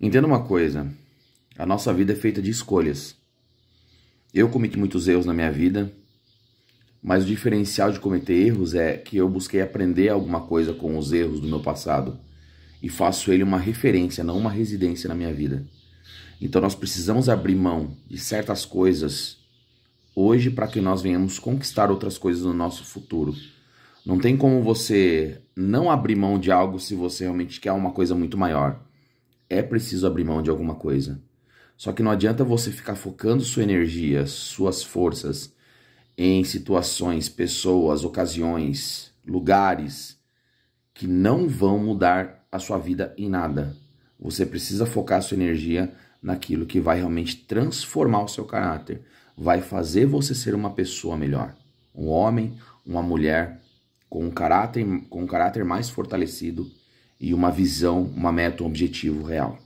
Entenda uma coisa: a nossa vida é feita de escolhas. Eu cometi muitos erros na minha vida, mas o diferencial de cometer erros é que eu busquei aprender alguma coisa com os erros do meu passado e faço ele uma referência, não uma residência na minha vida. Então nós precisamos abrir mão de certas coisas hoje para que nós venhamos conquistar outras coisas no nosso futuro. Não tem como você não abrir mão de algo se você realmente quer uma coisa muito maior é preciso abrir mão de alguma coisa. Só que não adianta você ficar focando sua energia, suas forças em situações, pessoas, ocasiões, lugares que não vão mudar a sua vida em nada. Você precisa focar sua energia naquilo que vai realmente transformar o seu caráter, vai fazer você ser uma pessoa melhor, um homem, uma mulher com um caráter com um caráter mais fortalecido, e uma visão, uma meta, um objetivo real.